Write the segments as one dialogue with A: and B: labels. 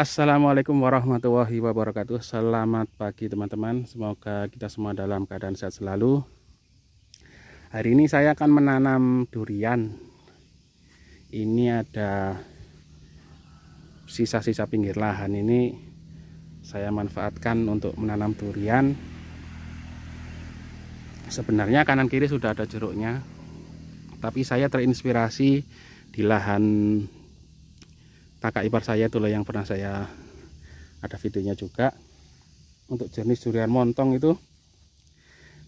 A: Assalamualaikum warahmatullahi wabarakatuh Selamat pagi teman-teman Semoga kita semua dalam keadaan sehat selalu Hari ini saya akan menanam durian Ini ada Sisa-sisa pinggir lahan ini Saya manfaatkan untuk menanam durian Sebenarnya kanan kiri sudah ada jeruknya Tapi saya terinspirasi Di lahan kakak ipar saya itu loh yang pernah saya ada videonya juga untuk jenis durian montong itu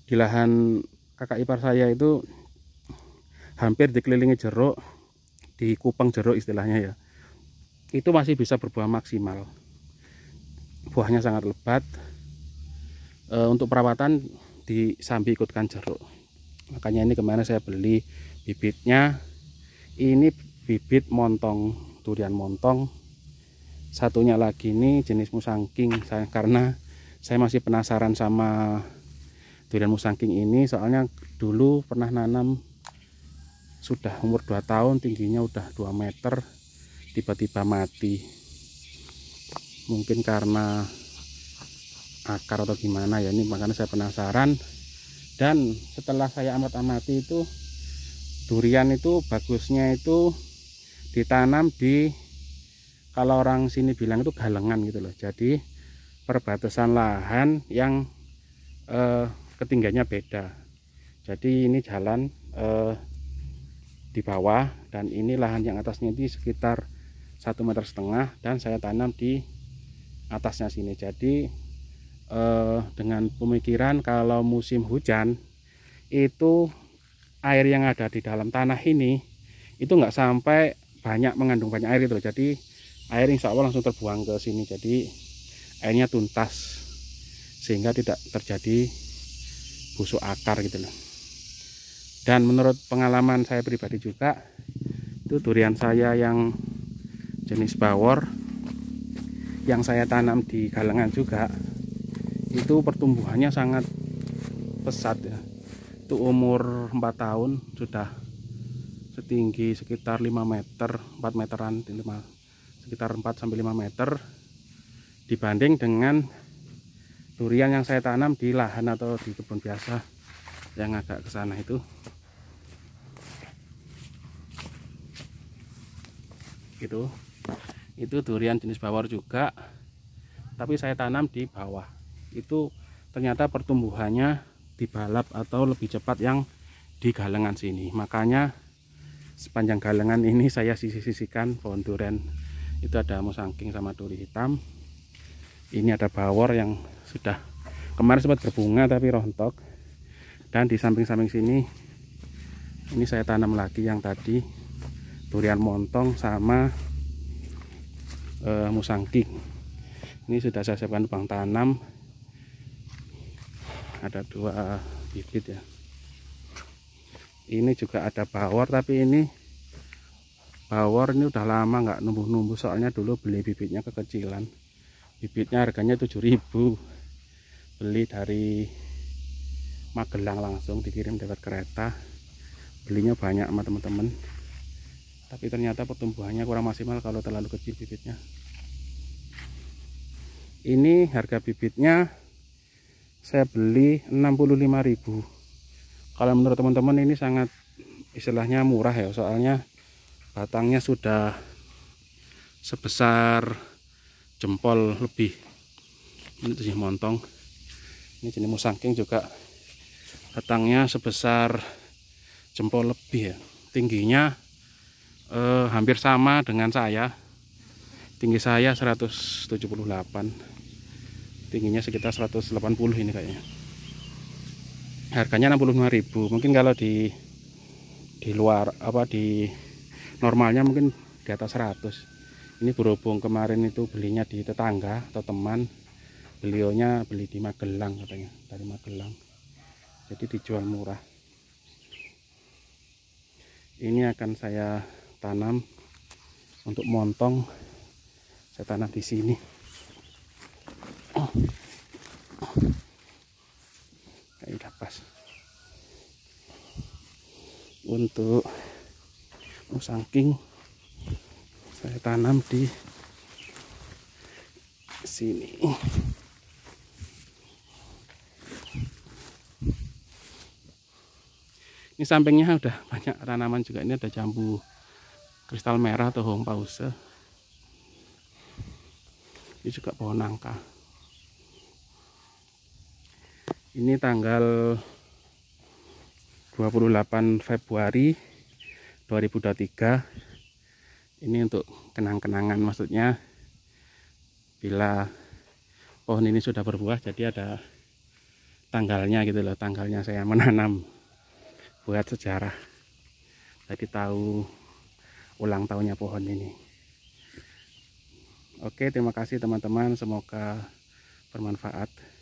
A: di lahan kakak ipar saya itu hampir dikelilingi jeruk di kupang jeruk istilahnya ya itu masih bisa berbuah maksimal buahnya sangat lebat e, untuk perawatan di sambil ikutkan jeruk makanya ini kemarin saya beli bibitnya ini bibit montong durian montong satunya lagi ini jenis musang king saya karena saya masih penasaran sama durian musang king ini soalnya dulu pernah nanam sudah umur 2 tahun tingginya udah 2 meter tiba-tiba mati mungkin karena akar atau gimana ya ini makanya saya penasaran dan setelah saya amat-amati itu durian itu bagusnya itu ditanam di kalau orang sini bilang itu galengan gitu loh jadi perbatasan lahan yang eh, ketinggiannya beda jadi ini jalan eh, di bawah dan ini lahan yang atasnya di sekitar satu meter setengah dan saya tanam di atasnya sini jadi eh, dengan pemikiran kalau musim hujan itu air yang ada di dalam tanah ini itu nggak sampai banyak mengandung banyak air itu jadi air insya Allah langsung terbuang ke sini jadi airnya tuntas sehingga tidak terjadi busuk akar gitu loh dan menurut pengalaman saya pribadi juga itu durian saya yang jenis bawor yang saya tanam di galangan juga itu pertumbuhannya sangat pesat ya itu umur 4 tahun sudah setinggi sekitar 5 meter 4 meteran 5, sekitar 4 sampai 5 meter dibanding dengan durian yang saya tanam di lahan atau di kebun biasa yang agak ke sana itu gitu itu durian jenis bawor juga tapi saya tanam di bawah itu ternyata pertumbuhannya dibalap atau lebih cepat yang di galengan sini makanya sepanjang galengan ini saya sisi-sisikan pohon durian itu ada musangking sama duri hitam ini ada bawor yang sudah kemarin sempat berbunga tapi rontok dan di samping-samping sini ini saya tanam lagi yang tadi durian montong sama e, eh, musangking ini sudah saya siapkan lubang tanam ada dua bibit ya ini juga ada bawor tapi ini bawor ini udah lama nggak numbuh-numbuh soalnya dulu beli bibitnya kekecilan bibitnya harganya 7000 beli dari Magelang langsung dikirim dapat kereta belinya banyak sama teman-teman tapi ternyata pertumbuhannya kurang maksimal kalau terlalu kecil bibitnya ini harga bibitnya saya beli 65000 kalau menurut teman-teman ini sangat istilahnya murah ya soalnya batangnya sudah sebesar jempol lebih ini tujuh montong ini jenis musangking juga batangnya sebesar jempol lebih ya tingginya eh, hampir sama dengan saya tinggi saya 178 tingginya sekitar 180 ini kayaknya harganya 65.000 mungkin kalau di di luar apa di normalnya mungkin di atas 100 ini berhubung kemarin itu belinya di tetangga atau teman belionya beli di Magelang katanya dari Magelang jadi dijual murah ini akan saya tanam untuk montong saya tanam di sini Oh ini udah pas untuk musang king saya tanam di sini ini sampingnya udah banyak tanaman juga ini ada jambu kristal merah atau hong pause ini juga pohon nangka ini tanggal 28 Februari 2023 ini untuk kenang-kenangan maksudnya bila pohon ini sudah berbuah jadi ada tanggalnya gitu loh tanggalnya saya menanam buat sejarah jadi tahu ulang tahunnya pohon ini oke terima kasih teman-teman semoga bermanfaat